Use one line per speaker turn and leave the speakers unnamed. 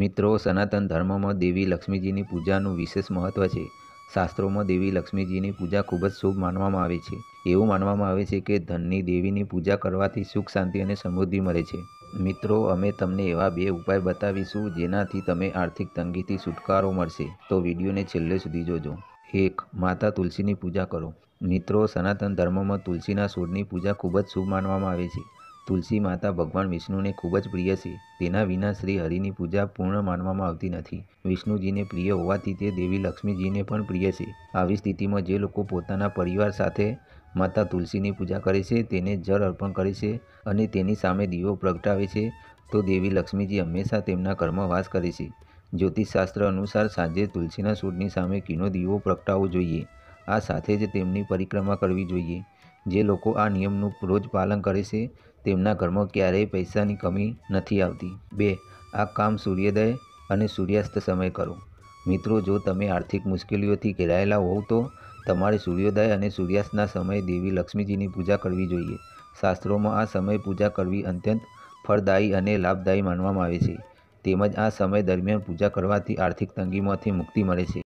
મિત્રો સનાતન ધર્મમાં દેવી લક્ષ્મીજીની પૂજાનું વિશેષ મહત્ત્વ છે શાસ્ત્રોમાં દેવી લક્ષ્મીજીની પૂજા ખૂબ જ શુભ માનવામાં આવે છે એવું માનવામાં આવે છે કે ધનની દેવીની પૂજા કરવાથી સુખ શાંતિ અને સમૃદ્ધિ મળે છે મિત્રો અમે તમને એવા બે ઉપાય બતાવીશું જેનાથી તમે આર્થિક તંગીથી છુટકારો મળશે તો વિડીયોને છેલ્લે સુધી જોજો એક માતા તુલસીની પૂજા કરો મિત્રો સનાતન ધર્મમાં તુલસીના છોડની પૂજા ખૂબ જ શુભ માનવામાં આવે છે તુલસી માતા ભગવાન વિષ્ણુને ખૂબ જ પ્રિય છે તેના વિના શ્રી હરિની પૂજા પૂર્ણ માનવામાં આવતી નથી વિષ્ણુજીને પ્રિય હોવાથી તે દેવી લક્ષ્મીજીને પણ પ્રિય છે આવી સ્થિતિમાં જે લોકો પોતાના પરિવાર સાથે માતા તુલસીની પૂજા કરે છે તેને જળ અર્પણ કરે છે અને તેની સામે દીવો પ્રગટાવે છે તો દેવી લક્ષ્મીજી હંમેશા તેમના ઘરમાં વાસ કરે છે જ્યોતિષશાસ્ત્ર અનુસાર સાંજે તુલસીના છોડની સામે કીનો દીવો પ્રગટાવવો જોઈએ આ સાથે જ તેમની પરિક્રમા કરવી જોઈએ જે લોકો આ નિયમનું રોજ પાલન કરે છે તેમના ઘરમાં ક્યારેય પૈસાની કમી નથી આવતી બે આ કામ સૂર્યોદય અને સૂર્યાસ્ત સમય કરો મિત્રો જો તમે આર્થિક મુશ્કેલીઓથી ઘેરાયેલા હોવ તો તમારે સૂર્યોદય અને સૂર્યાસ્તના સમયે દેવી લક્ષ્મીજીની પૂજા કરવી જોઈએ શાસ્ત્રોમાં આ સમયે પૂજા કરવી અત્યંત ફળદાયી અને લાભદાયી માનવામાં આવે છે તેમજ આ સમય દરમિયાન પૂજા કરવાથી આર્થિક તંગીમાંથી મુક્તિ મળે છે